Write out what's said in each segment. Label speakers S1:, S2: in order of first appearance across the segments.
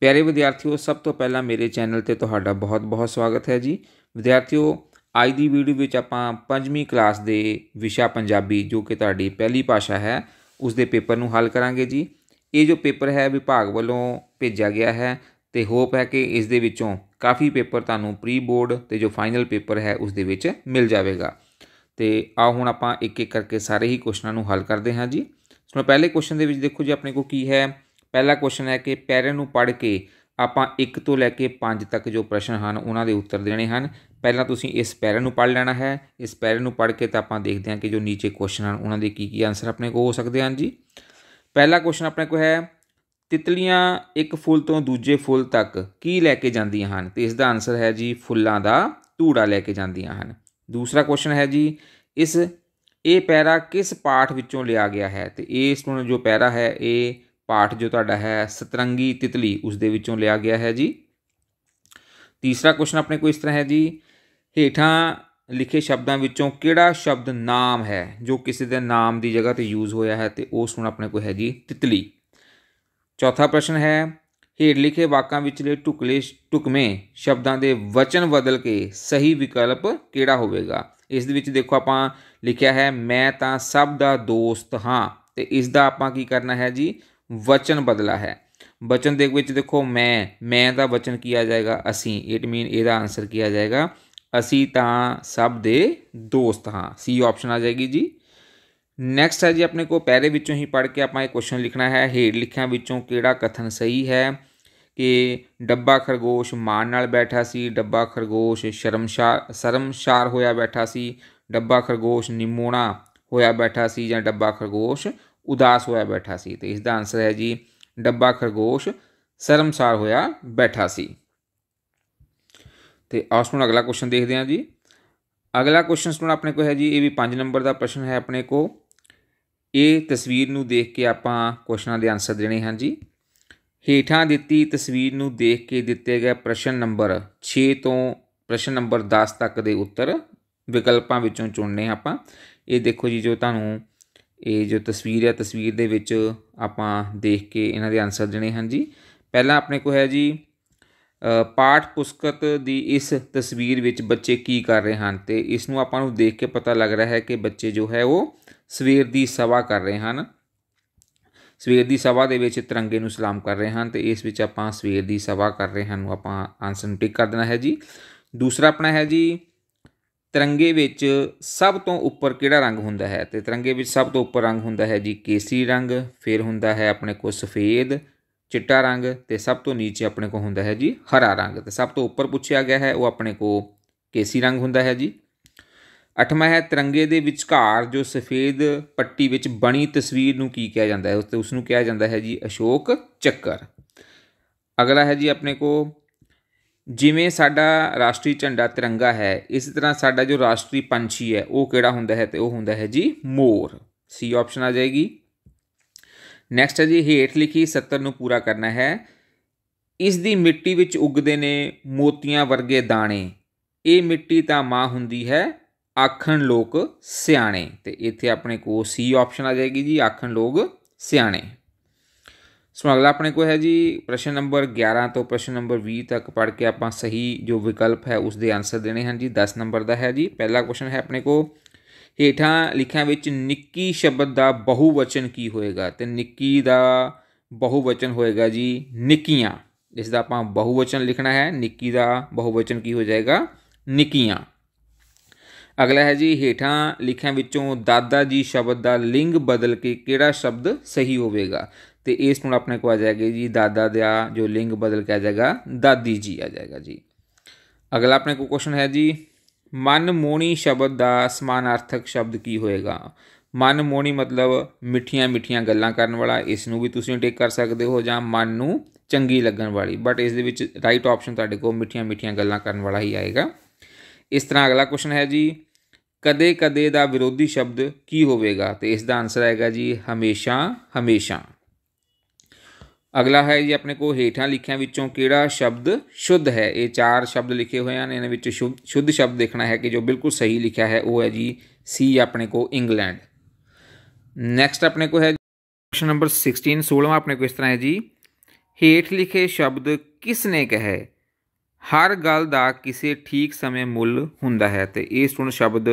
S1: ਪਿਆਰੇ ਵਿਦਿਆਰਥੀਓ ਸਭ ਤੋਂ ਪਹਿਲਾਂ ਮੇਰੇ ਚੈਨਲ ਤੇ ਤੁਹਾਡਾ ਬਹੁਤ-ਬਹੁਤ ਸਵਾਗਤ ਹੈ ਜੀ ਵਿਦਿਆਰਥੀਓ ਅੱਜ ਦੀ ਵੀਡੀਓ ਵਿੱਚ ਆਪਾਂ 5ਵੀਂ ਕਲਾਸ ਦੇ ਵਿਸ਼ਾ ਪੰਜਾਬੀ ਜੋ ਕਿ ਤੁਹਾਡੀ ਪਹਿਲੀ ਭਾਸ਼ਾ ਹੈ ਉਸ ਦੇ ਪੇਪਰ ਨੂੰ ਹੱਲ ਕਰਾਂਗੇ ਜੀ ਇਹ ਜੋ ਪੇਪਰ ਹੈ ਵਿਭਾਗ ਵੱਲੋਂ ਭੇਜਿਆ ਗਿਆ ਹੈ ਤੇ ਹੋਪ ਹੈ ਕਿ ਇਸ ਦੇ ਵਿੱਚੋਂ ਕਾਫੀ ਪੇਪਰ ਤੁਹਾਨੂੰ ਪ੍ਰੀ ਬੋਰਡ ਤੇ ਜੋ ਫਾਈਨਲ ਪੇਪਰ ਹੈ ਉਸ ਦੇ ਵਿੱਚ ਮਿਲ ਜਾਵੇਗਾ ਤੇ ਆ ਹੁਣ ਆਪਾਂ ਇੱਕ ਇੱਕ ਕਰਕੇ ਸਾਰੇ ਹੀ ਕੁਐਸਚਨਾਂ ਨੂੰ ਹੱਲ ਕਰਦੇ ਹਾਂ ਜੀ ਸੋ ਪਹਿਲੇ ਕੁਐਸਚਨ ਦੇ ਵਿੱਚ ਦੇਖੋ ਜੀ ਆਪਣੇ ਕੋ ਕੀ ਹੈ ਪਹਿਲਾ ਕੁਐਸਚਨ ਹੈ ਕਿ ਪੈਰੇ ਨੂੰ ਪੜ੍ਹ ਕੇ ਆਪਾਂ 1 ਤੋਂ ਲੈ ਕੇ 5 ਤੱਕ ਜੋ ਪ੍ਰਸ਼ਨ ਹਨ ਉਹਨਾਂ ਦੇ ਉੱਤਰ ਦੇਣੇ ਹਨ ਪਹਿਲਾਂ ਤੁਸੀਂ ਇਸ ਪੈਰੇ ਨੂੰ ਪੜ੍ਹ ਲੈਣਾ ਹੈ ਇਸ ਪੈਰੇ ਨੂੰ ਪੜ੍ਹ ਕੇ ਤਾਂ ਆਪਾਂ ਦੇਖਦੇ ਹਾਂ ਕਿ ਜੋ ਨੀਚੇ ਕੁਐਸਚਨ ਹਨ ਉਹਨਾਂ ਦੇ ਕੀ ਕੀ ਆਨਸਰ ਆਪਣੇ ਕੋ ਹੋ ਸਕਦੇ ਹਨ ਜੀ ਪਹਿਲਾ ਕੁਐਸਚਨ ਆਪਣੇ ਕੋ ਹੈ ਤਿਤਲੀਆਂ ਇੱਕ ਫੁੱਲ ਤੋਂ ਦੂਜੇ ਫੁੱਲ ਤੱਕ ਕੀ ਲੈ ਕੇ ਜਾਂਦੀਆਂ ਹਨ ਤੇ ਇਸ ਦਾ ਆਨਸਰ ਹੈ ਜੀ ਫੁੱਲਾਂ ਦਾ ਧੂੜਾ ਲੈ ਕੇ ਜਾਂਦੀਆਂ ਹਨ ਦੂਸਰਾ ਕੁਐਸਚਨ ਹੈ ਜੀ ਇਸ ਇਹ ਪੈਰਾ ਕਿਸ ਪਾਠ ਵਿੱਚੋਂ ਲਿਆ ਗਿਆ ਹੈ ਤੇ ਇਹ ਇਸ ਨੂੰ ਜੋ ਪੈਰਾ ਹੈ ਇਹ ਪਾਠ ਜੋ ਤੁਹਾਡਾ ਹੈ ਸਤਰੰਗੀ ਤਿਤਲੀ ਉਸ ਦੇ ਵਿੱਚੋਂ ਲਿਆ ਗਿਆ ਹੈ ਜੀ ਤੀਸਰਾ ਕੁਐਸਚਨ ਆਪਣੇ ਕੋਲ ਇਸ ਤਰ੍ਹਾਂ ਹੈ ਜੀ ਹੇਠਾਂ ਲਿਖੇ ਸ਼ਬਦਾਂ ਵਿੱਚੋਂ ਕਿਹੜਾ ਸ਼ਬਦ ਨਾਮ ਹੈ ਜੋ ਕਿਸੇ ਦੇ ਨਾਮ ਦੀ ਜਗ੍ਹਾ ਤੇ ਯੂਜ਼ ਹੋਇਆ ਹੈ ਤੇ ਉਸ ਨੂੰ ਆਪਣੇ ਕੋ ਹੈ ਜੀ ਤਿਤਲੀ ਚੌਥਾ ਪ੍ਰਸ਼ਨ ਹੈ ਹੇਠ ਲਿਖੇ ਵਾਕਾਂ ਵਿੱਚਲੇ ਟੁਕਲੇ ਟੁਕਮੇ ਸ਼ਬਦਾਂ ਦੇ ਵਚਨ ਬਦਲ ਕੇ ਸਹੀ ਵਿਕਲਪ ਕਿਹੜਾ ਹੋਵੇਗਾ ਇਸ ਦੇ ਵਿੱਚ ਦੇਖੋ ਆਪਾਂ ਲਿਖਿਆ ਹੈ ਮੈਂ ਤਾਂ ਸਭ ਦਾ ਦੋਸਤ ਹਾਂ ਤੇ ਇਸ ਦਾ ਆਪਾਂ ਕੀ ਕਰਨਾ ਹੈ ਜੀ ਵਚਨ ਬਦਲਾ ਹੈ ਵਚਨ ਦੇ ਵਿੱਚ ਦੇਖੋ ਮੈਂ ਮੈਂ ਦਾ ਵਚਨ ਕੀ ਆ ਜਾਏਗਾ ਅਸੀਂ ਇਟ ਮੀਨ ਇਹਦਾ ਆਨਸਰ ਕੀ ਆ ਜਾਏਗਾ ਅਸੀਂ ਤਾਂ ਸਭ ਦੇ ਦੋਸਤ ਹਾਂ ਸੀ ਆਪਸ਼ਨ ਆ ਜਾਏਗੀ ਜੀ ਨੈਕਸਟ ਹੈ ਜੀ ਆਪਣੇ ਕੋ ਪੈਰੇ ਵਿੱਚੋਂ ਹੀ ਪੜ੍ਹ ਕੇ ਆਪਾਂ ਇਹ ਕੁਐਸਚਨ ਲਿਖਣਾ ਹੈ ਹੇਠ ਲਿਖਿਆਂ ਵਿੱਚੋਂ ਕਿਹੜਾ ਕਥਨ ਸਹੀ ਹੈ ਕਿ ਡੱਬਾ ਖਰਗੋਸ਼ ਮਾਨ ਨਾਲ ਬੈਠਾ ਸੀ ਡੱਬਾ ਖਰਗੋਸ਼ ਸ਼ਰਮਸ਼ਾਰ ਸ਼ਰਮਸ਼ਾਰ ਹੋਇਆ ਬੈਠਾ ਸੀ ਡੱਬਾ ਖਰਗੋਸ਼ ਨਿਮੋਣਾ ਹੋਇਆ ਬੈਠਾ ਸੀ ਜਾਂ ਡੱਬਾ ਖਰਗੋਸ਼ ਉਦਾਸ ਹੋਇਆ ਬੈਠਾ ਸੀ ਤੇ ਇਸ ਦਾ ਆਨਸਰ ਹੈ ਜੀ ਡੱਬਾ ਖਰਗੋਸ਼ ਸ਼ਰਮਸਾਰ ਹੋਇਆ ਬੈਠਾ ਸੀ ਤੇ ਆਸ ਨੂੰ ਅਗਲਾ ਕੁਐਸਚਨ ਦੇਖਦੇ ਹਾਂ ਜੀ ਅਗਲਾ ਕੁਐਸਚਨ ਸੁਣ ਆਪਣੇ ਕੋਲ ਹੈ ਜੀ ਇਹ ਵੀ 5 ਨੰਬਰ ਦਾ ਪ੍ਰਸ਼ਨ ਹੈ ਆਪਣੇ ਕੋਲ ਇਹ ਤਸਵੀਰ ਨੂੰ ਦੇਖ ਕੇ ਆਪਾਂ ਕੁਐਸਚਨਾਂ ਦੇ ਆਨਸਰ ਦੇਣੇ ਹਨ ਜੀ ਹੇਠਾਂ ਦਿੱਤੀ ਤਸਵੀਰ ਨੂੰ ਦੇਖ ਕੇ ਦਿੱਤੇ ਗਏ ਪ੍ਰਸ਼ਨ ਨੰਬਰ 6 ਤੋਂ ਪ੍ਰਸ਼ਨ ਨੰਬਰ 10 ਤੱਕ ਦੇ ਉੱਤਰ ਵਿਕਲਪਾਂ ਵਿੱਚੋਂ ਚੁਣਨੇ ਆਪਾਂ ਇਹ ਦੇਖੋ ਜੀ ਜੋ ਤੁਹਾਨੂੰ ਇਹ ਜੋ ਤਸਵੀਰ ਹੈ ਤਸਵੀਰ ਦੇ ਵਿੱਚ ਆਪਾਂ ਦੇਖ ਕੇ ਇਹਨਾਂ ਦੇ ਆਨਸਰ ਦੇਣੇ ਹਨ ਜੀ ਪਹਿਲਾ ਆਪਣੇ ਕੋ ਹੈ ਜੀ ਪਾਠ ਪੁਸਤਕ ਦੀ ਇਸ ਤਸਵੀਰ ਵਿੱਚ ਬੱਚੇ ਕੀ ਕਰ ਰਹੇ ਹਨ ਤੇ ਇਸ ਨੂੰ ਆਪਾਂ ਨੂੰ ਦੇਖ ਕੇ ਪਤਾ ਲੱਗ ਰਿਹਾ ਹੈ ਕਿ ਬੱਚੇ ਜੋ ਹੈ ਉਹ ਸਵੇਰ ਦੀ ਸਵਾ ਕਰ ਰਹੇ ਹਨ ਸਵੇਰ ਦੀ ਸਵਾ ਦੇ ਵਿੱਚ ਤਿਰੰਗੇ ਨੂੰ ਸਲਾਮ ਕਰ ਰਹੇ ਹਨ ਤੇ ਇਸ ਵਿੱਚ ਆਪਾਂ ਸਵੇਰ ਦੀ ਸਵਾ ਕਰ ਰਹੇ ਹਨ ਨੂੰ ਆਪਾਂ ਆਨਸਰ ਨੂੰ ਟਿਕ ਕਰ ਦੇਣਾ ਹੈ ਜੀ ਦੂਸਰਾ ਆਪਣਾ ਹੈ ਜੀ ਤਿਰੰਗੇ ਵਿੱਚ ਸਭ ਤੋਂ ਉੱਪਰ ਕਿਹੜਾ ਰੰਗ ਹੁੰਦਾ ਹੈ ਤੇ ਤਿਰੰਗੇ ਵਿੱਚ ਸਭ ਤੋਂ ਉੱਪਰ ਰੰਗ ਹੁੰਦਾ ਹੈ ਜੀ ਕੇਸਰੀ ਰੰਗ ਫਿਰ ਹੁੰਦਾ ਹੈ ਆਪਣੇ ਕੋਲ ਸਫੇਦ ਚਿੱਟਾ ਰੰਗ ਤੇ ਸਭ ਤੋਂ ਨੀਚੇ ਆਪਣੇ ਕੋਲ ਹੁੰਦਾ ਹੈ ਜੀ ਹਰਾ ਰੰਗ ਤੇ ਸਭ ਤੋਂ ਉੱਪਰ ਪੁੱਛਿਆ ਗਿਆ ਹੈ ਉਹ ਆਪਣੇ ਕੋਲ ਕੇਸਰੀ ਰੰਗ ਹੁੰਦਾ ਹੈ ਜੀ ਅੱਠਵਾਂ ਹੈ ਤਿਰੰਗੇ ਦੇ ਵਿਚਕਾਰ ਜੋ ਸਫੇਦ ਪੱਟੀ ਵਿੱਚ ਬਣੀ ਤਸਵੀਰ ਨੂੰ ਕੀ ਕਿਹਾ ਜਾਂਦਾ ਹੈ ਉਸ ਤੇ ਉਸ ਨੂੰ ਕਿਹਾ ਜਾਂਦਾ ਹੈ ਜੀ ਅਸ਼ੋਕ ਚੱਕਰ ਅਗਲਾ ਹੈ ਜੀ ਆਪਣੇ ਕੋਲ ਜਿਵੇਂ ਸਾਡਾ ਰਾਸ਼ਟਰੀ ਝੰਡਾ ਤਿਰੰਗਾ ਹੈ ਇਸੇ ਤਰ੍ਹਾਂ ਸਾਡਾ ਜੋ ਰਾਸ਼ਟਰੀ ਪੰਛੀ ਹੈ ਉਹ ਕਿਹੜਾ ਹੁੰਦਾ ਹੈ ਤੇ ਉਹ ਹੁੰਦਾ ਹੈ ਜੀ ਮੋਰ ਸੀ ਆਪਸ਼ਨ ਆ ਜਾਏਗੀ ਨੈਕਸਟ ਹੈ ਜੀ ਹੇਠ ਲਿਖੀ 70 ਨੂੰ ਪੂਰਾ ਕਰਨਾ ਹੈ ਇਸ ਦੀ ਮਿੱਟੀ ਵਿੱਚ ਉੱਗਦੇ ਨੇ ਮੋਤੀਆਂ ਵਰਗੇ ਦਾਣੇ ਇਹ ਮਿੱਟੀ ਤਾਂ ਮਾਂ ਹੁੰਦੀ ਹੈ ਆਖਣ ਲੋਕ ਸਿਆਣੇ ਤੇ ਇੱਥੇ ਆਪਣੇ ਕੋਲ ਸੀ ਆਪਸ਼ਨ ਆ ਜਾਏਗੀ ਜੀ ਆਖਣ ਲੋਕ ਸਿਆਣੇ ਸੋ ਅਗਲਾ ਆਪਣੇ ਕੋ ਹੈ ਜੀ ਪ੍ਰਸ਼ਨ ਨੰਬਰ 11 ਤੋਂ ਪ੍ਰਸ਼ਨ ਨੰਬਰ 20 ਤੱਕ ਪੜ੍ਹ ਕੇ ਆਪਾਂ ਸਹੀ ਜੋ ਵਿਕਲਪ ਹੈ ਉਸ ਦੇ ਆਨਸਰ ਦੇਣੇ ਹਨ ਜੀ 10 ਨੰਬਰ ਦਾ ਹੈ ਜੀ ਪਹਿਲਾ ਕੁਐਸਚਨ ਹੈ ਆਪਣੇ ਕੋ ਹੇਠਾਂ ਲਿਖਿਆ ਵਿੱਚ ਨਿੱਕੀ ਸ਼ਬਦ ਦਾ ਬਹੁਵਚਨ ਕੀ ਹੋਏਗਾ ਤੇ ਨਿੱਕੀ ਦਾ ਬਹੁਵਚਨ ਹੋਏਗਾ ਜੀ ਨਿੱਕੀਆਂ ਇਸ ਦਾ ਆਪਾਂ ਬਹੁਵਚਨ ਲਿਖਣਾ ਹੈ ਨਿੱਕੀ ਦਾ ਬਹੁਵਚਨ ਕੀ ਹੋ ਜਾਏਗਾ ਨਿੱਕੀਆਂ ਅਗਲਾ ਹੈ ਜੀ ਹੇਠਾਂ ਲਿਖਿਆ ਵਿੱਚੋਂ ਦਾਦਾ ਜੀ ਸ਼ਬਦ ਦਾ ਲਿੰਗ ਬਦਲ ਕੇ ਕਿਹੜਾ ਸ਼ਬਦ ਸਹੀ ਹੋਵੇਗਾ ਤੇ ਇਸ ਨੂੰ ਆਪਣੇ ਕੋ ਆ ਜਾਏਗਾ ਜੀ ਦਾਦਾ ਦਾ ਜੋ ਲਿੰਗ ਬਦਲ ਕੇ ਆ ਜਾਏਗਾ ਦਾਦੀ ਜੀ ਆ ਜਾਏਗਾ ਜੀ ਅਗਲਾ ਆਪਣੇ ਕੋ ਕੁਐਸਚਨ ਹੈ ਜੀ ਮਨ ਮੋਣੀ ਸ਼ਬਦ ਦਾ ਸਮਾਨਾਰਥਕ ਸ਼ਬਦ ਕੀ ਹੋਏਗਾ ਮਨ ਮੋਣੀ ਮਤਲਬ ਮਿੱਠੀਆਂ ਮਿੱਠੀਆਂ ਗੱਲਾਂ ਕਰਨ ਵਾਲਾ ਇਸ ਨੂੰ ਵੀ ਤੁਸੀਂ ਟੇਕ ਕਰ ਸਕਦੇ ਹੋ ਜਾਂ ਮਨ ਨੂੰ ਚੰਗੀ ਲੱਗਣ ਵਾਲੀ ਬਟ ਇਸ ਦੇ ਵਿੱਚ ਰਾਈਟ ਆਪਸ਼ਨ ਤੁਹਾਡੇ ਕੋ ਮਿੱਠੀਆਂ ਮਿੱਠੀਆਂ ਗੱਲਾਂ ਕਰਨ ਵਾਲਾ ਹੀ ਆਏਗਾ ਇਸ ਤਰ੍ਹਾਂ ਅਗਲਾ ਕੁਐਸਚਨ ਹੈ ਜੀ ਕਦੇ ਕਦੇ ਦਾ ਵਿਰੋਧੀ ਸ਼ਬਦ ਕੀ ਹੋਵੇਗਾ ਤੇ ਇਸ ਦਾ ਆਨਸਰ ਆਏਗਾ ਜੀ ਹਮੇਸ਼ਾ ਹਮੇਸ਼ਾ ਅਗਲਾ ਹੈ ਜੀ ਆਪਣੇ ਕੋ ਹੇਠਾਂ ਲਿਖਿਆਂ ਵਿੱਚੋਂ ਕਿਹੜਾ ਸ਼ਬਦ ਸ਼ੁੱਧ ਹੈ ਇਹ ਚਾਰ ਸ਼ਬਦ ਲਿਖੇ ਹੋਏ ਹਨ ਇਹਨਾਂ ਵਿੱਚ ਸ਼ੁੱਧ ਸ਼ਬਦ ਦੇਖਣਾ ਹੈ ਕਿ ਜੋ ਬਿਲਕੁਲ ਸਹੀ ਲਿਖਿਆ ਹੈ ਉਹ ਹੈ ਜੀ ਸੀ ਆਪਣੇ ਕੋ ਇੰਗਲੈਂਡ ਨੈਕਸਟ ਆਪਣੇ ਕੋ ਹੈ ਕੁਐਸਚਨ ਨੰਬਰ 16 16ਵਾਂ ਆਪਣੇ ਕੋ ਇਸ ਤਰ੍ਹਾਂ ਹੈ ਜੀ ਹੇਠ ਲਿਖੇ ਸ਼ਬਦ ਕਿਸ ਨੇ ਕਹੇ ਹਰ ਗੱਲ ਦਾ ਕਿਸੇ ਠੀਕ ਸਮੇਂ ਮੁੱਲ ਹੁੰਦਾ ਹੈ ਤੇ ਇਹ ਸੁਣ ਸ਼ਬਦ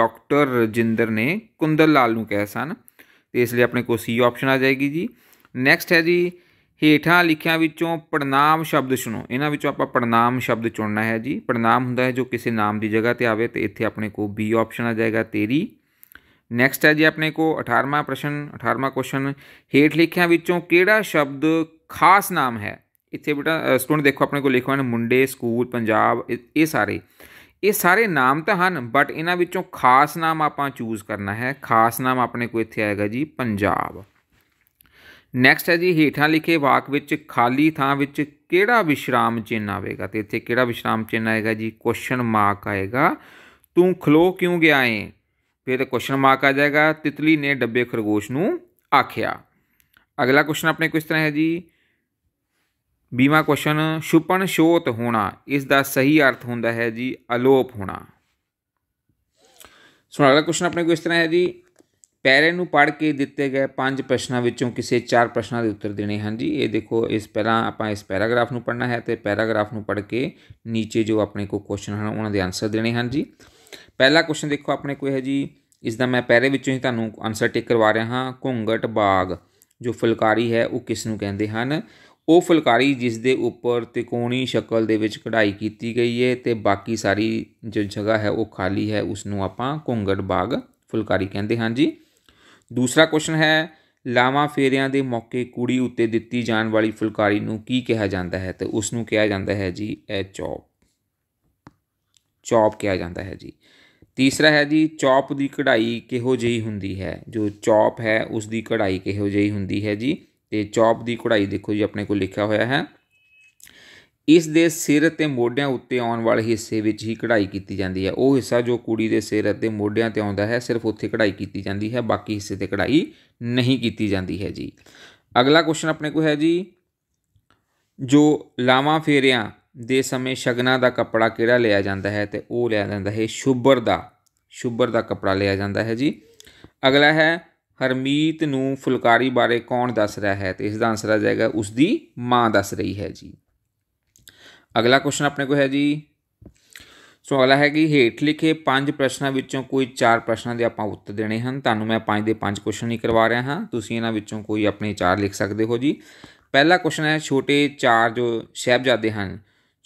S1: ਡਾਕਟਰ ਰਜਿੰਦਰ ਨੇ ਕੁੰਦਲ ਲਾਲ ਨੂੰ ਕਹੇ ਸਨ ਤੇ ਇਸ ਲਈ ਆਪਣੇ ਕੋ ਸੀ ਆਪਸ਼ਨ ਆ ਜਾਏਗੀ ਜੀ ਨੈਕਸਟ ਹੈ ਜੀ ਹੇਠਾਂ ਲਿਖਿਆਂ ਵਿੱਚੋਂ ਪੜਨਾਮ ਸ਼ਬਦ ਸੁਣੋ ਇਹਨਾਂ ਵਿੱਚੋਂ ਆਪਾਂ ਪੜਨਾਮ ਸ਼ਬਦ ਚੁਣਨਾ ਹੈ ਜੀ ਪੜਨਾਮ ਹੁੰਦਾ ਹੈ ਜੋ ਕਿਸੇ ਨਾਮ ਦੀ ਜਗ੍ਹਾ ਤੇ ਆਵੇ ਤੇ ਇੱਥੇ ਆਪਣੇ ਕੋ ਬੀ ਆਪਸ਼ਨ ਆ ਜਾਏਗਾ ਤੇਰੀ ਨੈਕਸਟ ਹੈ ਜੀ ਆਪਣੇ ਕੋ 18ਵਾਂ ਪ੍ਰਸ਼ਨ 18ਵਾਂ ਕੁਐਸਚਨ ਹੇਠ ਲਿਖਿਆਂ ਵਿੱਚੋਂ ਕਿਹੜਾ ਸ਼ਬਦ ਖਾਸ ਨਾਮ ਹੈ ਇੱਥੇ ਬੇਟਾ ਸਟੂਡੈਂਟ ਦੇਖੋ ਆਪਣੇ ਕੋ ਲਿਖਵਾਣ ਮੁੰਡੇ ਸਕੂਲ ਪੰਜਾਬ ਇਹ ਸਾਰੇ ਇਹ ਸਾਰੇ ਨਾਮ ਤਾਂ ਹਨ ਬਟ ਇਹਨਾਂ ਵਿੱਚੋਂ ਖਾਸ ਨਾਮ ਆਪਾਂ ਚੂਜ਼ ਕਰਨਾ ਹੈ ਖਾਸ ਨਾਮ ਆਪਣੇ ਕੋ ਇੱਥੇ ਆਏਗਾ ਜੀ ਪੰਜਾਬ ਨੈਕਸਟ ਹੈ ਜੀ ਹੇਠਾਂ ਲਿਖੇ ਵਾਕ ਵਿੱਚ ਖਾਲੀ ਥਾਂ ਵਿੱਚ ਕਿਹੜਾ ਵਿਸ਼ਰਾਮ ਚਿੰਨ ਆਵੇਗਾ ਤੇ ਇੱਥੇ ਕਿਹੜਾ ਵਿਸ਼ਰਾਮ ਚਿੰਨ ਆਏਗਾ ਜੀ ਕੁਐਸਚਨ ਮਾਰਕ ਆਏਗਾ ਤੂੰ ਖਲੋ ਕਿਉਂ ਗਿਆ ਏ ਫਿਰ ਕੁਐਸਚਨ ਮਾਰਕ ਆ ਜਾਏਗਾ ਤਿਤਲੀ ਨੇ ਡੱਬੇ ਖਰਗੋਸ਼ ਨੂੰ ਆਖਿਆ ਅਗਲਾ ਕੁਐਸਚਨ ਆਪਣੇ ਕਿਸ ਤਰ੍ਹਾਂ ਹੈ ਜੀ ਬੀਮਾ ਕੁਐਸਚਨ ਸ਼ੁਪਨ ਸ਼ੋਤ ਹੋਣਾ ਇਸ ਦਾ ਸਹੀ ਅਰਥ ਹੁੰਦਾ ਹੈ ਜੀ ਅਲੋਪ ਹੋਣਾ ਸੋ ਅਗਲਾ ਕੁਐਸਚਨ ਆਪਣੇ ਕੋਲ ਇਸ ਤਰ੍ਹਾਂ ਹੈ ਜੀ ਪੈਰੇ ਨੂੰ ਪੜ ਕੇ ਦਿੱਤੇ ਗਏ ਪੰਜ ਪ੍ਰਸ਼ਨਾਂ ਵਿੱਚੋਂ ਕਿਸੇ ਚਾਰ ਪ੍ਰਸ਼ਨਾਂ ਦੇ ਉੱਤਰ ਦੇਣੇ ਹਨ ਜੀ ਇਹ ਦੇਖੋ ਇਸ ਪਹਿਲਾਂ ਆਪਾਂ ਇਸ ਪੈਰਾਗ੍ਰਾਫ ਨੂੰ ਪੜਨਾ ਹੈ ਤੇ ਪੈਰਾਗ੍ਰਾਫ ਨੂੰ ਪੜ ਕੇ ਨੀਚੇ ਜੋ ਆਪਣੇ ਕੋ ਕੁਐਸਚਨ ਹਨ ਉਹਨਾਂ ਦੇ ਆਨਸਰ ਦੇਣੇ ਹਨ ਜੀ ਪਹਿਲਾ ਕੁਐਸਚਨ ਦੇਖੋ ਆਪਣੇ ਕੋਲ ਹੈ ਜੀ ਇਸ ਦਾ ਮੈਂ ਪੈਰੇ ਵਿੱਚੋਂ ਹੀ ਤੁਹਾਨੂੰ ਆਨਸਰ ਟਿਕ ਕਰਵਾ ਰਿਹਾ ਹਾਂ ਘੁੰਗਟ ਬਾਗ ਜੋ ਫੁਲਕਾਰੀ ਹੈ ਉਹ ਕਿਸ ਨੂੰ ਕਹਿੰਦੇ ਹਨ ਉਹ ਫੁਲਕਾਰੀ ਜਿਸ ਦੇ ਉੱਪਰ ਤਿਕੋਣੀ ਸ਼ਕਲ ਦੇ ਵਿੱਚ ਕਢਾਈ ਕੀਤੀ ਗਈ ਹੈ ਤੇ ਬਾਕੀ ਸਾਰੀ ਜੋ ਜਗ੍ਹਾ ਹੈ ਉਹ ਖਾਲੀ ਹੈ ਉਸ ਨੂੰ ਆਪਾਂ ਘੁੰਗਟ ਬਾਗ ਫੁਲਕਾਰੀ ਕਹਿੰਦੇ ਹਾਂ ਜੀ ਦੂਸਰਾ ਕੁਐਸਚਨ ਹੈ ਲਾਵਾਂ ਫੇਰਿਆਂ ਦੇ ਮੌਕੇ ਕੁੜੀ ਉੱਤੇ ਦਿੱਤੀ ਜਾਣ ਵਾਲੀ ਫੁਲਕਾਰੀ ਨੂੰ ਕੀ ਕਿਹਾ ਜਾਂਦਾ ਹੈ ਤੇ ਉਸ ਨੂੰ ਕਿਹਾ ਜਾਂਦਾ ਹੈ ਜੀ ਐ ਚੌਪ ਚੌਪ ਕਿਹਾ ਜਾਂਦਾ ਹੈ ਜੀ ਤੀਸਰਾ ਹੈ ਜੀ ਚੌਪ ਦੀ ਕਢਾਈ ਕਿਹੋ ਜਿਹੀ ਹੁੰਦੀ ਹੈ ਜੋ ਚੌਪ ਹੈ ਉਸ ਦੀ ਕਢਾਈ ਕਿਹੋ ਜਿਹੀ ਹੁੰਦੀ ਹੈ ਜੀ ਤੇ ਚੌਪ ਦੀ ਕਢਾਈ ਦੇਖੋ ਜੀ ਆਪਣੇ ਕੋਲ ਲਿਖਿਆ ਹੋਇਆ ਹੈ ਇਸ ਦੇ ਸਿਰ ਅਤੇ ਮੋਢਿਆਂ ਉੱਤੇ ਆਉਣ ਵਾਲੇ ਹਿੱਸੇ ਵਿੱਚ ਹੀ ਕਢਾਈ ਕੀਤੀ ਜਾਂਦੀ ਹੈ ਉਹ ਹਿੱਸਾ ਜੋ ਕੁੜੀ ਦੇ ਸਿਰ ਅਤੇ ਮੋਢਿਆਂ ਤੇ ਆਉਂਦਾ ਹੈ ਸਿਰਫ ਉੱਥੇ ਕਢਾਈ ਕੀਤੀ ਜਾਂਦੀ ਹੈ ਬਾਕੀ ਹਿੱਸੇ ਤੇ ਕਢਾਈ ਨਹੀਂ ਕੀਤੀ ਜਾਂਦੀ ਹੈ ਜੀ ਅਗਲਾ ਕੁਐਸਚਨ ਆਪਣੇ ਕੋਲ ਹੈ ਜੀ ਜੋ ਲਾਵਾ ਫੇਰਿਆਂ ਦੇ ਸਮੇਂ ਸ਼ਗਨਾ ਦਾ ਕੱਪੜਾ ਕਿਹੜਾ ਲਿਆ ਜਾਂਦਾ ਹੈ ਤੇ ਉਹ ਲਿਆ ਜਾਂਦਾ ਹੈ ਸ਼ੁਭਰ ਦਾ ਸ਼ੁਭਰ ਦਾ ਕੱਪੜਾ ਲਿਆ ਜਾਂਦਾ ਹੈ ਜੀ ਅਗਲਾ ਹੈ ਹਰਮੀਤ ਨੂੰ ਫੁਲਕਾਰੀ ਬਾਰੇ ਕੌਣ ਦੱਸ ਰਿਹਾ ਹੈ ਤੇ ਇਸ ਦਾ ਆਨਸਰ ਆ ਜਾਏਗਾ ਉਸ ਦੀ ਮਾਂ ਦੱਸ ਰਹੀ ਹੈ ਜੀ ਅਗਲਾ ਕੁਐਸਚਨ ਆਪਣੇ ਕੋਲ ਹੈ ਜੀ ਸੋ ਅਗਲਾ ਹੈ ਕਿ ਹੇਠ ਲਿਖੇ ਪੰਜ ਪ੍ਰਸ਼ਨਾਂ ਵਿੱਚੋਂ ਕੋਈ ਚਾਰ ਪ੍ਰਸ਼ਨਾਂ ਦੇ ਆਪਾਂ ਉੱਤਰ ਦੇਣੇ ਹਨ ਤੁਹਾਨੂੰ ਮੈਂ ਪੰਜ ਦੇ ਪੰਜ ਕੁਐਸਚਨ ਹੀ ਕਰਵਾ ਰਿਹਾ ਹਾਂ ਤੁਸੀਂ ਇਹਨਾਂ ਵਿੱਚੋਂ ਕੋਈ ਆਪਣੇ ਚਾਰ ਲਿਖ ਸਕਦੇ ਹੋ ਜੀ ਪਹਿਲਾ ਕੁਐਸਚਨ ਹੈ ਛੋਟੇ ਚਾਰ ਜੋ ਸਹਿਬਜ਼ਾਦੇ ਹਨ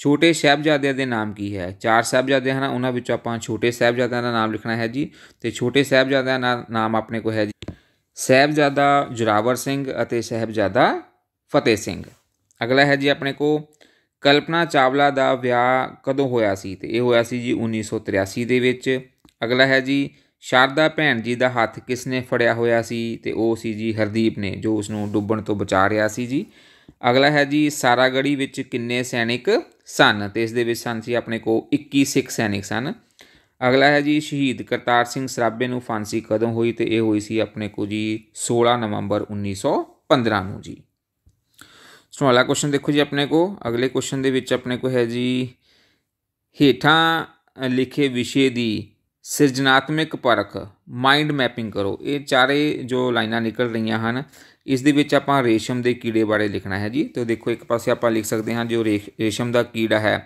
S1: ਛੋਟੇ ਸਹਿਬਜ਼ਾਦਿਆਂ ਦੇ ਨਾਮ ਕੀ ਹੈ ਚਾਰ ਸਹਿਬਜ਼ਾਦੇ ਹਨ ਉਹਨਾਂ ਵਿੱਚੋਂ ਆਪਾਂ ਛੋਟੇ ਸਹਿਬਜ਼ਾਦਿਆਂ ਦਾ ਨਾਮ ਲਿਖਣਾ ਹੈ ਜੀ ਤੇ ਛੋਟੇ ਸਹਿਬਜ਼ਾਦਿਆਂ ਦਾ ਨਾਮ ਆਪਣੇ ਕੋਲ ਹੈ ਜੀ ਸਹਿਬਜ਼ਾਦਾ ਜੁਰਾਵਰ ਸਿੰਘ ਅਤੇ ਸਹਿਬਜ਼ਾਦਾ ਫਤਿਹ ਸਿੰਘ ਅਗਲਾ ਹੈ ਜੀ ਆਪਣੇ ਕੋ ਕਲਪਨਾ ਚਾਵਲਾ ਦਾ ਵਿਆਹ ਕਦੋਂ ਹੋਇਆ ਸੀ ਤੇ ਇਹ ਹੋਇਆ ਸੀ ਜੀ 1983 ਦੇ ਵਿੱਚ ਅਗਲਾ ਹੈ ਜੀ ਸ਼ਾਰਦਾ ਭੈਣ ਜੀ ਦਾ ਹੱਥ ਕਿਸ ਨੇ ਫੜਿਆ ਹੋਇਆ ਸੀ ਤੇ ਉਹ ਸੀ ਜੀ ਹਰਦੀਪ ਨੇ ਜੋ ਉਸ ਨੂੰ ਡੁੱਬਣ ਤੋਂ ਬਚਾ ਰਿਹਾ ਸੀ ਜੀ ਅਗਲਾ ਹੈ ਜੀ ਸਾਰਾਗੜੀ ਵਿੱਚ ਕਿੰਨੇ ਸੈਨਿਕ ਸਨ ਤੇ ਇਸ ਦੇ ਵਿੱਚ ਸਨ ਸੀ ਆਪਣੇ ਕੋ 21 ਸਿੱਖ ਸੈਨਿਕ ਸਨ ਅਗਲਾ ਹੈ ਜੀ ਸ਼ਹੀਦ ਕਰਤਾਰ ਸਿੰਘ ਸਰਾਬੇ ਨੂੰ ਫਾਂਸੀ ਕਦੋਂ ਹੋਈ ਤੇ ਇਹ ਹੋਈ ਸੀ ਆਪਣੇ ਕੋ ਜੀ 16 ਨਵੰਬਰ 1915 ਨੂੰ ਜੀ ਸੋ ਅਗਲਾ ਕੁਐਸਚਨ ਦੇਖੋ ਜੀ ਆਪਣੇ ਕੋ ਅਗਲੇ ਕੁਐਸਚਨ ਦੇ ਵਿੱਚ ਆਪਣੇ ਕੋ ਹੈ ਜੀ ਹੇਠਾਂ ਲਿਖੇ ਵਿਸ਼ੇ ਦੀ ਸਿਰਜਣਾਤਮਕ ਪਰਖ ਮਾਈਂਡ ਮੈਪਿੰਗ ਕਰੋ ਇਹ ਚਾਰੇ ਜੋ ਲਾਈਨਾਂ ਨਿਕਲ ਰਹੀਆਂ ਹਨ ਇਸ ਦੇ ਵਿੱਚ ਆਪਾਂ ਰੇਸ਼ਮ ਦੇ ਕੀੜੇ ਬਾਰੇ ਲਿਖਣਾ ਹੈ ਜੀ ਤੇ ਦੇਖੋ ਇੱਕ ਪਾਸੇ ਆਪਾਂ ਲਿਖ ਸਕਦੇ ਹਾਂ ਜੋ ਰੇਸ਼ਮ ਦਾ ਕੀੜਾ ਹੈ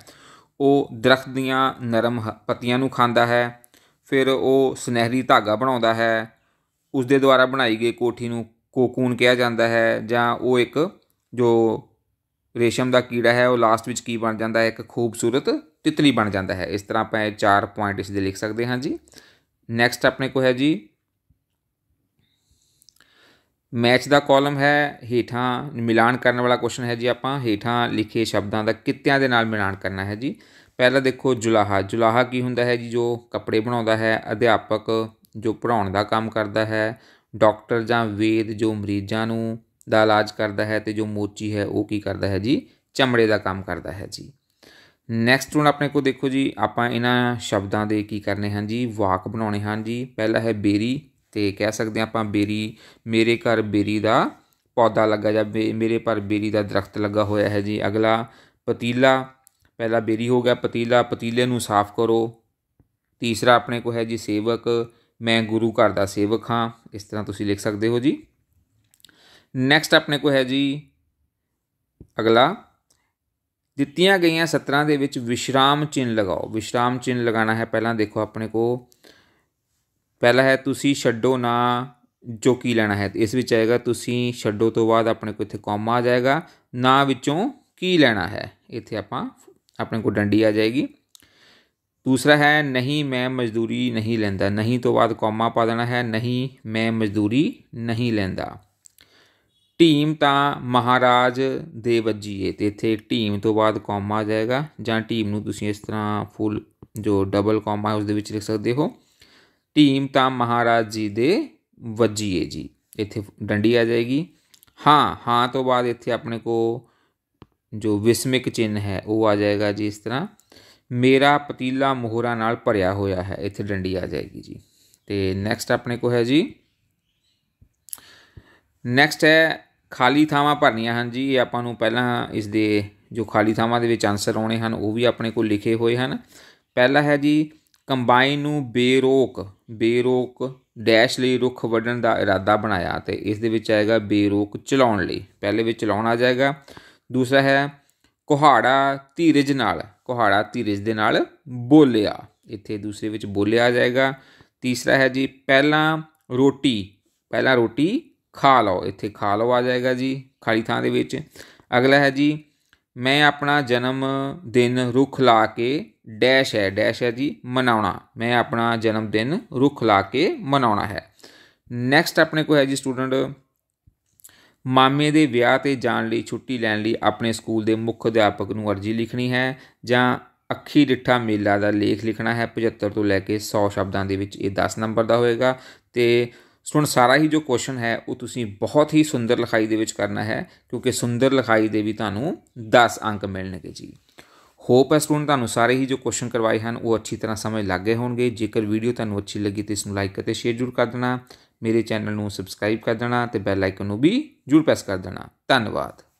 S1: ਉਹ ਦਰਖਤ ਦੀਆਂ ਨਰਮ ਪੱਤੀਆਂ ਨੂੰ ਖਾਂਦਾ ਹੈ ਫਿਰ ਉਹ ਸੁਨਹਿਰੀ ਧਾਗਾ ਬਣਾਉਂਦਾ ਹੈ ਉਸ ਦੇ ਦੁਆਰਾ ਬਣਾਈ ਗਈ ਕੋਠੀ ਨੂੰ ਕੋਕੂਨ ਕਿਹਾ ਜਾਂਦਾ ਹੈ ਜਾਂ ਉਹ ਇੱਕ ਜੋ ਰੇਸ਼ਮ ਦਾ ਕੀੜਾ ਹੈ ਉਹ ਲਾਸਟ ਵਿੱਚ ਕੀ ਬਣ ਜਾਂਦਾ ਹੈ ਇੱਕ ਖੂਬਸੂਰਤ ਤਿਤਲੀ ਬਣ ਜਾਂਦਾ ਹੈ ਇਸ ਤਰ੍ਹਾਂ ਆਪਾਂ ਇਹ ਚਾਰ ਪੁਆਇੰਟ ਇਸ ਦੇ ਲਿਖ ਸਕਦੇ ਹਾਂ ਜੀ ਨੈਕਸਟ ਆਪਣੇ ਕੋ ਹੈ ਜੀ ਮੈਚ ਦਾ ਕਾਲਮ ਹੈ ਹੀਠਾਂ ਮਿਲਾਨ ਕਰਨ ਵਾਲਾ ਕੁਐਸਚਨ ਹੈ ਜੀ ਆਪਾਂ ਹੀਠਾਂ ਲਿਖੇ ਸ਼ਬਦਾਂ ਦਾ ਕਿੱਤਿਆਂ ਦੇ ਨਾਲ ਮਿਲਾਨ ਕਰਨਾ ਹੈ ਜੀ ਪਹਿਲਾਂ ਦੇਖੋ ਜੁਲਾਹਾ ਜੁਲਾਹਾ ਕੀ ਹੁੰਦਾ ਹੈ ਜੀ ਜੋ ਕੱਪੜੇ ਬਣਾਉਂਦਾ ਹੈ ਅਧਿਆਪਕ ਜੋ ਪੜਾਉਣ ਦਾ ਕੰਮ ਕਰਦਾ ਹੈ ਡਾਕਟਰ ਜਾਂ ਵੇਦ ਜੋ ਮਰੀਜ਼ਾਂ ਨੂੰ ਦਾ ਇਲਾਜ ਕਰਦਾ ਹੈ ਤੇ ਜੋ ਮੋਚੀ ਹੈ ਉਹ ਕੀ ਕਰਦਾ ਹੈ ਜੀ ਚਮੜੇ ਦਾ ਕੰਮ ਕਰਦਾ ਹੈ ਜੀ ਨੈਕਸਟ ਹੁਣ ਆਪਣੇ ਕੋ ਦੇਖੋ ਜੀ ਆਪਾਂ ਇਹਨਾਂ ਸ਼ਬਦਾਂ ਦੇ ਕੀ ਕਰਨੇ ਹਨ ਜੀ ਵਾਕ ਬਣਾਉਣੇ ਹਨ ਜੀ ਪਹਿਲਾ ਹੈ 베ਰੀ ਤੇ ਕਹਿ ਸਕਦੇ ਆਪਾਂ 베ਰੀ ਮੇਰੇ ਘਰ 베ਰੀ ਦਾ ਪੌਦਾ ਲੱਗਾ ਜਾਂ ਮੇਰੇ ਪਰ 베ਰੀ ਦਾ ਦਰਖਤ ਲੱਗਾ ਹੋਇਆ ਹੈ ਜੀ ਅਗਲਾ ਪਤੀਲਾ ਪਹਿਲਾ 베ਰੀ ਹੋ ਗਿਆ ਪਤੀਲਾ ਪਤੀਲੇ ਨੂੰ ਸਾਫ਼ ਕਰੋ ਤੀਸਰਾ ਆਪਣੇ ਕੋ ਹੈ ਜੀ ਸੇਵਕ ਮੈਂ ਗੁਰੂ ਘਰ ਦਾ ਸੇਵਕ ਹਾਂ ਇਸ ਤਰ੍ਹਾਂ ਤੁਸੀਂ ਲਿਖ ਸਕਦੇ ਹੋ ਜੀ ਨੈਕਸਟ ਆਪਣੇ ਕੋ ਹੈ ਜੀ ਅਗਲਾ ਦਿੱਤੀਆਂ ਗਈਆਂ ਸਤਰਾਂ ਦੇ ਵਿੱਚ ਵਿਸ਼ਰਾਮ ਚਿੰਨ ਲਗਾਓ ਵਿਸ਼ਰਾਮ ਚਿੰਨ ਲਗਾਣਾ ਹੈ ਪਹਿਲਾਂ ਦੇਖੋ ਆਪਣੇ ਕੋ ਪਹਿਲਾ ਹੈ ਤੁਸੀਂ ਛੱਡੋ ਨਾ ਜੋ ਕੀ ਲੈਣਾ ਹੈ ਇਸ ਵਿੱਚ ਆਏਗਾ ਤੁਸੀਂ ਛੱਡੋ ਤੋਂ ਬਾਅਦ ਆਪਣੇ ਕੋ ਇੱਥੇ ਕੌਮਾ ਆ ਜਾਏਗਾ ਨਾ ਵਿੱਚੋਂ ਕੀ ਲੈਣਾ ਹੈ ਇੱਥੇ ਆਪਾਂ ਆਪਣੇ ਕੋ ਡੰਡੀ ਆ ਜਾਏਗੀ ਦੂਸਰਾ ਹੈ ਨਹੀਂ ਮੈਂ ਮਜ਼ਦੂਰੀ ਨਹੀਂ ਲੈਂਦਾ ਨਹੀਂ ਤੋਂ ਬਾਅਦ ਕੌਮਾ ਪਾ ਦੇਣਾ ਹੈ ਨਹੀਂ ਮੈਂ ਮਜ਼ਦੂਰੀ ਨਹੀਂ ਲੈਂਦਾ ਢੀਮ ਤਾਂ ਮਹਾਰਾਜ ਦੇ ਵੱਜੀਏ ਤੇ ਇੱਥੇ ਢੀਮ ਤੋਂ ਬਾਅਦ ਕੌਮਾ ਆ ਜਾਏਗਾ ਜਾਂ ਢੀਮ ਨੂੰ ਤੁਸੀਂ ਇਸ ਤਰ੍ਹਾਂ ਫੁੱਲ ਜੋ ਡਬਲ ਕੌਮਾ ਉਸ ਦੇ ਵਿੱਚ ਲਿਖ ਸਕਦੇ ਹੋ ਢੀਮ ਤਾਂ ਮਹਾਰਾਜ ਜੀ ਦੇ ਵੱਜੀਏ ਜੀ ਇੱਥੇ ਡੰਡੀ ਆ ਜਾਏਗੀ ਹਾਂ ਹਾਂ ਤੋਂ ਬਾਅਦ ਇੱਥੇ ਆਪਣੇ ਕੋ ਜੋ ਵਿਸਮਿਕ ਚਿੰਨ ਹੈ ਉਹ ਆ ਜਾਏਗਾ ਜੀ ਇਸ ਤਰ੍ਹਾਂ ਮੇਰਾ ਪਤੀਲਾ ਮੋਹਰਾ ਨਾਲ ਭਰਿਆ ਹੋਇਆ ਹੈ ਇੱਥੇ ਡੰਡੀ ਆ ਜਾਏਗੀ ਜੀ ਤੇ ਨੈਕਸਟ ਆਪਣੇ ਕੋ ਹੈ ਜੀ ਨੈਕਸਟ ਹੈ ਖਾਲੀ ਥਾਵਾਂ ਭਰਨੀਆਂ ਹਨ ਜੀ ਇਹ ਆਪਾਂ ਨੂੰ ਪਹਿਲਾਂ ਇਸ ਦੇ ਜੋ ਖਾਲੀ ਥਾਵਾਂ ਦੇ ਵਿੱਚ ਆਨਸਰ ਆਉਣੇ ਹਨ ਉਹ ਵੀ ਆਪਣੇ ਕੋਲ ਲਿਖੇ ਹੋਏ ਹਨ ਪਹਿਲਾ ਹੈ ਜੀ ਕੰਬਾਈਨ ਨੂੰ ਬੇਰੋਕ ਬੇਰੋਕ ਡੈਸ਼ ਲਈ ਰੁੱਖ ਵੱਢਣ ਦਾ ਇਰਾਦਾ ਬਣਾਇਆ ਤੇ ਇਸ ਦੇ ਵਿੱਚ ਆਏਗਾ ਬੇਰੋਕ ਚਲਾਉਣ ਲਈ ਪਹਿਲੇ ਵਿੱਚ ਚਲਾਉਣ ਆ ਜਾਏਗਾ ਦੂਸਰਾ ਹੈ ਕੁਹਾੜਾ ਧੀਰਜ ਨਾਲ ਕੁਹਾੜਾ ਧੀਰਜ ਦੇ ਨਾਲ ਬੋਲਿਆ ਇੱਥੇ ਦੂਸਰੇ ਵਿੱਚ ਬੋਲਿਆ ਜਾਏਗਾ ਤੀਸਰਾ ਹੈ ਜੀ ਪਹਿਲਾਂ ਰੋਟੀ ਪਹਿਲਾਂ ਰੋਟੀ ਖਾ ਲਓ ਇੱਥੇ ਖਾ ਲਓ ਆ ਜਾਏਗਾ ਜੀ ਖਾਲੀ ਥਾਂ ਦੇ ਵਿੱਚ ਅਗਲਾ ਹੈ ਜੀ ਮੈਂ ਆਪਣਾ ਜਨਮ ਦਿਨ ਰੁੱਖ ਲਾ ਕੇ ਡੈਸ਼ ਹੈ ਡੈਸ਼ ਹੈ ਜੀ ਮਨਾਉਣਾ ਮੈਂ ਆਪਣਾ ਜਨਮ ਦਿਨ ਰੁੱਖ ਲਾ ਕੇ ਮਨਾਉਣਾ ਹੈ ਨੈਕਸਟ ਆਪਣੇ ਕੋ ਹੈ ਜੀ ਸਟੂਡੈਂਟ ਮਾਮੇ ਦੇ ਵਿਆਹ ਤੇ ਜਾਣ ਲਈ ਛੁੱਟੀ ਲੈਣ ਲਈ ਆਪਣੇ ਸਕੂਲ ਦੇ ਮੁੱਖ ਅਧਿਆਪਕ ਨੂੰ ਅਰਜ਼ੀ ਲਿਖਣੀ ਹੈ ਜਾਂ ਅੱਖੀ ਡਿੱਠਾ ਮੇਲਾ ਦਾ ਲੇਖ ਲਿਖਣਾ ਹੈ 75 ਤੋਂ ਲੈ ਕੇ 100 ਸ਼ਬਦਾਂ ਦੇ ਵਿੱਚ ਇਹ 10 ਨੰਬਰ ਦਾ ਹੋਏਗਾ ਤੇ ਹੁਣ ਸਾਰਾ ਹੀ ਜੋ ਕੁਐਸਚਨ ਹੈ ਉਹ ਤੁਸੀਂ ਬਹੁਤ ਹੀ ਸੁੰਦਰ ਲਿਖਾਈ ਦੇ ਵਿੱਚ ਕਰਨਾ ਹੈ ਕਿਉਂਕਿ ਸੁੰਦਰ ਲਿਖਾਈ ਦੇ ਵੀ ਤੁਹਾਨੂੰ 10 ਅੰਕ ਮਿਲਣਗੇ ਜੀ ਹੋਪ ਹੈ ਸਟੂਡੈਂਟ ਤੁਹਾਨੂੰ ਸਾਰੇ ਹੀ ਜੋ ਕੁਐਸਚਨ ਕਰਵਾਏ ਹਨ ਉਹ ਅੱਛੀ ਤਰ੍ਹਾਂ ਸਮਝ ਲੱਗ ਗਏ ਹੋਣਗੇ ਜੇਕਰ ਵੀਡੀਓ ਤੁਹਾਨੂੰ ਅੱਛੀ ਲੱਗੀ ਤੇ ਇਸ ਨੂੰ ਲਾਈਕ ਅਤੇ ਸ਼ੇਅਰ ਜ਼ਰੂਰ ਕਰ ਦੇਣਾ ਮੇਰੇ ਚੈਨਲ ਨੂੰ ਸਬਸਕ੍ਰਾਈਬ ਕਰ ਦੇਣਾ ਤੇ ਬੈਲ ਆਈਕਨ ਨੂੰ ਵੀ ਜ਼ਰੂਰ ਪ੍ਰੈਸ ਕਰ ਦੇਣਾ ਧੰਨਵਾਦ